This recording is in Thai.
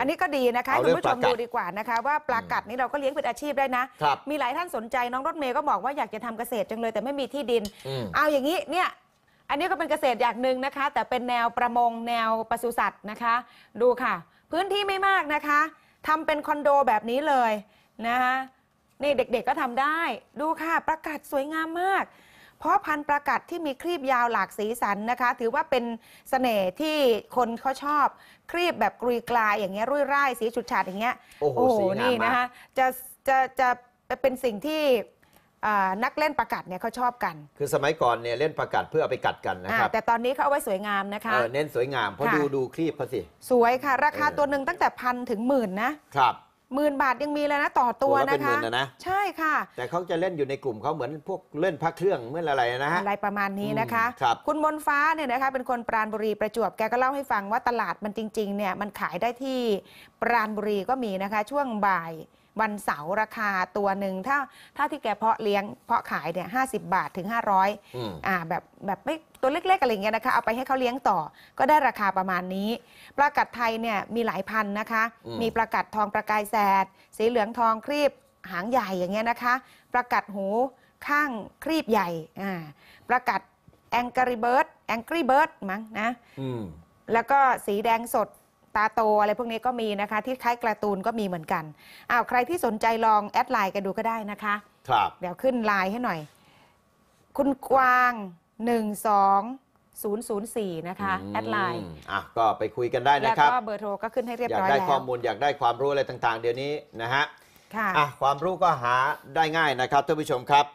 อันนี้ก็ดีนะคะคุณผู้ชมดูดีกว่านะคะ ว่าปลากัดนี่เราก็เลี้ยงเป็นอาชีพได้นะมีหลายท่านสนใจน้องรถเมย์ก็บอกว่าอยากจะทำเกษตรจังเลยแต่ไม่มีที่ดิน เอาอย่างนี้เนี่ยอันนี้ก็เป็นเกษตรอย่างหนึ่งนะคะ แต่เป็นแนวประมงแนวปศุสัตว์นะคะ ดูค่ะ พื้นที่ไม่มากนะคะ ทำเป็นคอนโดแบบนี้เลยนะคะนี่เด็กๆก็ทำได้ดูค่ะประกาศสวยงามมากเพราะพันธุ์ประกัดที่มีครีบยาวหลากสีสันนะคะ ถือว่าเป็นสเสน่ห์ที่คนเขาชอบครีบแบบกรีกลายอย่างเงี้ยรุ่ยร่ายสีฉุดฉาดอย่างเงี้ยโอ้โหนี่นะคะจะจะจะเป็นสิ่งที่นักเล่นประกัดเนี่ยเขาชอบกัน คือสมัยก่อนเนี่ยเล่นประกัดเพื่อเอาไปกัดกันนะครับแต่ตอนนี้เขาเอาไว้สวยงามนะคะเน้นสวยงามเพราะดูดูครีบเขาสิสวยค่ะ ราคาตัวหนึ่งตั้งแต่พันถึงหมื่นนะครับหมื่นบาทยังมีเลยนะ ต่อตัวนะคะนนะใช่ค่ะ แต่เขาจะเล่นอยู่ในกลุ่มเขาเหมือนพวกเล่นพักเครื่องเมื่ออะไรนะฮะอะไรประมาณนี้นะคะครับคุณมนฟ้าเนี่ยนะคะ เป็นคนปราณบุรีประจวบแกก็เล่าให้ฟังว่าตลาดมันจริงๆเนี่ยมันขายได้ที่ปราณบุรีก็มีนะคะ ช่วงบ่ายวันเสาร์ราคาตัวหนึ่งถ้าถ้าที่แกเพาะเลี้ยงเพาะขายเนี่ยห้าสิบาทถึง 500อ่าแบบแบบไม่ตัวเล็กๆอะไรเงี้ยนะคะเอาไปให้เขาเลี้ยงต่อก็ได้ราคาประมาณนี้ปลากัดไทยเนี่ยมีหลายพันนะคะ มีปลากัดทองประกายแสด สีเหลืองทองครีบหางใหญ่อย่างเงี้ยนะคะปลากัดหูข้างครีบใหญ่อ่าปลากัดแองกรีเบิร์ดแองกรีเบิร์ดมั้งนะแล้วก็สีแดงสดตาโตอะไรพวกนี้ก็มีนะคะที่คล้ายการ์ตูนก็มีเหมือนกันอ้าวใครที่สนใจลองแอดไลน์กันดูก็ได้นะคะ ครับ เดี๋ยวขึ้นไลน์ให้หน่อย คุณกวาง12004 นะคะ แอดไลน์อ่ะก็ไปคุยกันได้นะครับแล้วก็เบอร์โทรก็ขึ้นให้เรียบร้อยแล้ว อยากได้ข้อมูลอยากได้ความรู้อะไรต่างๆเดี๋ยวนี้นะฮะค่ะอ่ะความรู้ก็หาได้ง่ายนะครับท่านผู้ชมครับ